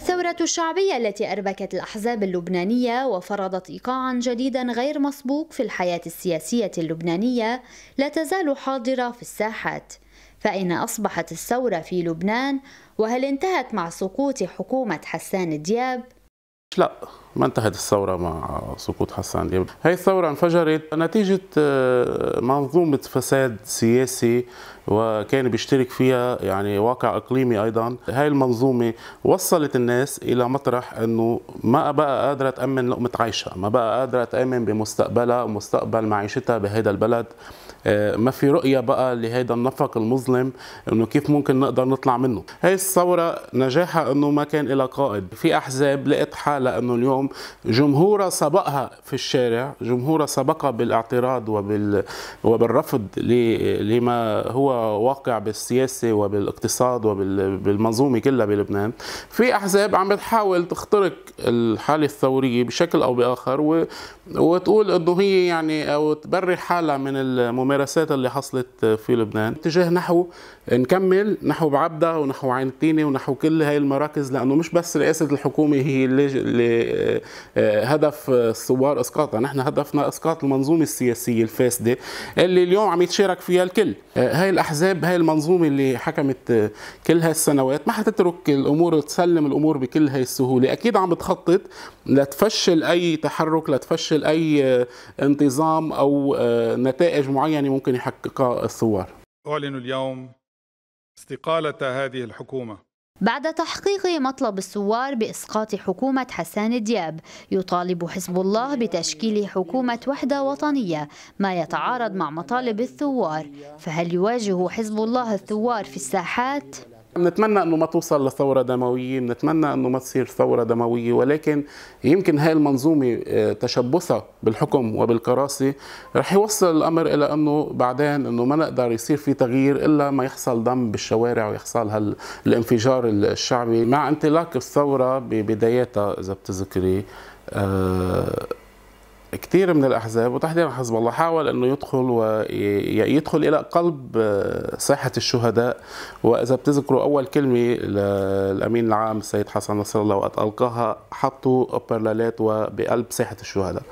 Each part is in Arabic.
الثورة الشعبية التي أربكت الأحزاب اللبنانية وفرضت إيقاعا جديدا غير مسبوق في الحياة السياسية اللبنانية لا تزال حاضرة في الساحات فأين أصبحت الثورة في لبنان وهل انتهت مع سقوط حكومة حسان دياب؟ لا ما انتهت الثورة مع سقوط حسان دياب هاي الثورة انفجرت نتيجة آه، منظومة فساد سياسي وكان بيشترك فيها يعني واقع اقليمي ايضا هاي المنظومه وصلت الناس الى مطرح انه ما بقى قادره تامن لقمه عيشها ما بقى قادره تامن بمستقبلها ومستقبل معيشتها بهذا البلد آه، ما في رؤيه بقى لهذا النفق المظلم انه كيف ممكن نقدر نطلع منه هاي الثوره نجاحها انه ما كان لها قائد في احزاب لقت حالها انه اليوم اليوم جمهوره سبقها في الشارع جمهوره سبقها بالاعتراض وبال وبالرفض لما هو واقع بالسياسه وبالاقتصاد وبالمنظومه كلها بلبنان في احزاب عم بتحاول تخترق الحاله الثوريه بشكل او باخر و... وتقول انه هي يعني او تبرر حالها من الممارسات اللي حصلت في لبنان اتجاه نحو نكمل نحو بعبده ونحو عين التينه ونحو كل هاي المراكز لانه مش بس رئاسه الحكومه هي اللي آه، آه، هدف الثوار آه، اسقاطها يعني نحن هدفنا اسقاط المنظومه السياسيه الفاسده اللي اليوم عم يتشارك فيها الكل هاي الاحزاب هاي المنظومه اللي حكمت كل هالسنوات ما حتترك الامور تسلم الامور بكل هاي السهوله اكيد عم بتخطط لتفشل اي تحرك لتفشل اي انتظام او نتائج معينه ممكن يحققها الثوار اعلن اليوم استقاله هذه الحكومه بعد تحقيق مطلب الثوار بإسقاط حكومة حسان دياب يطالب حزب الله بتشكيل حكومة وحدة وطنية ما يتعارض مع مطالب الثوار فهل يواجه حزب الله الثوار في الساحات؟ بنتمنى انه ما توصل لثوره دمويه بنتمنى انه ما تصير ثوره دمويه ولكن يمكن هاي المنظومه آه، تشبثها بالحكم وبالكراسي رح يوصل الامر الى انه بعدين انه ما نقدر يصير في تغيير الا ما يحصل دم بالشوارع ويحصل هالانفجار الشعبي مع انطلاق الثوره ببداياتها اذا بتذكري أه كثير من الأحزاب وتحديدا حزب الله حاول أنه يدخل ويدخل إلى قلب ساحة آه، الشهداء وإذا بتذكروا أول كلمة للامين العام السيد حسن نصر الله وقت ألقاها حطوا برلالات وبقلب ساحة الشهداء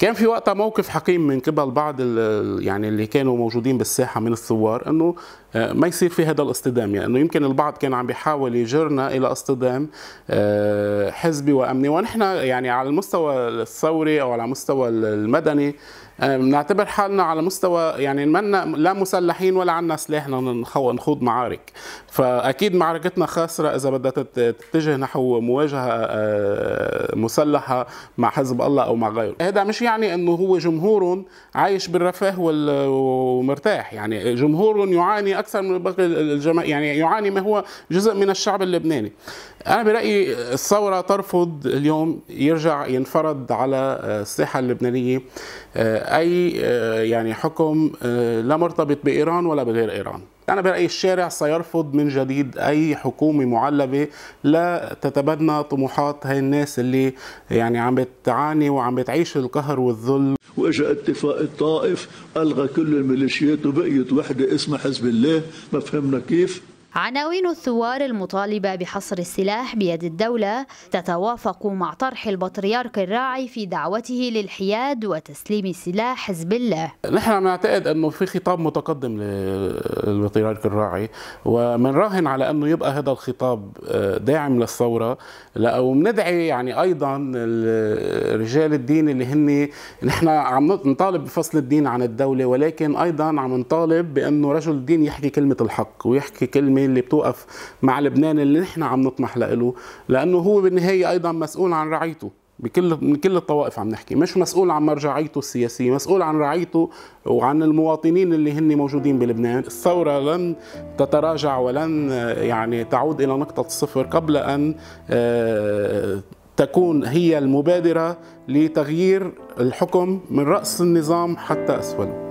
كان في وقتها موقف حكيم من قبل بعض يعني اللي كانوا موجودين بالساحة من الثوار أنه آه، ما يصير في هذا الاصطدام يعني انه يمكن البعض كان عم بيحاول يجرنا الى اصطدام آه، حزبي وامني ونحن يعني على المستوى الثوري او على مستوى المستوى المدني آه، بنعتبر حالنا على مستوى يعني منا لا مسلحين ولا عنا سلاح نخوض معارك فاكيد معركتنا خاسره اذا بدها تتجه نحو مواجهه آه، مسلحه مع حزب الله او مع غيره هذا مش يعني انه هو جمهور عايش بالرفاه ومرتاح يعني جمهور يعاني اكثر من باقي الجما يعني يعاني ما هو جزء من الشعب اللبناني انا برايي الثوره ترفض اليوم يرجع ينفرض على آه، الساحه اللبنانيه آه، اي آه، يعني حكم آه، لا مرتبط بايران ولا بغير ايران أنا برأيي الشارع سيرفض من جديد أي حكومة معلبة لا تتبنى طموحات هاي الناس اللي يعني عم بتعاني وعم بتعيش القهر والذل وإجا اتفاق الطائف ألغى كل الميليشيات وبقيت وحدة اسمها حزب الله ما فهمنا كيف عناوين الثوار المطالبة بحصر السلاح بيد الدولة تتوافق مع طرح البطريرك الراعي في دعوته للحياد وتسليم سلاح حزب الله نحن نعتقد أنه في خطاب متقدم للبطريرك الراعي راهن على أنه يبقى هذا الخطاب آه، داعم للثورة أو ندعي يعني أيضا رجال الدين اللي هن نحن عم نطالب بفصل الدين عن الدولة ولكن أيضا عم نطالب بأنه رجل الدين يحكي كلمة الحق ويحكي كلمة اللي بتوقف مع لبنان اللي نحن عم نطمح له لانه هو بالنهايه ايضا مسؤول عن رعيته بكل من كل الطوائف عم نحكي مش مسؤول عن مرجعيته السياسية مسؤول عن رعيته وعن المواطنين اللي هن موجودين بلبنان الثورة لن تتراجع ولن يعني تعود إلى نقطة الصفر قبل أن آه، تكون هي المبادرة لتغيير الحكم من رأس النظام حتى أسفله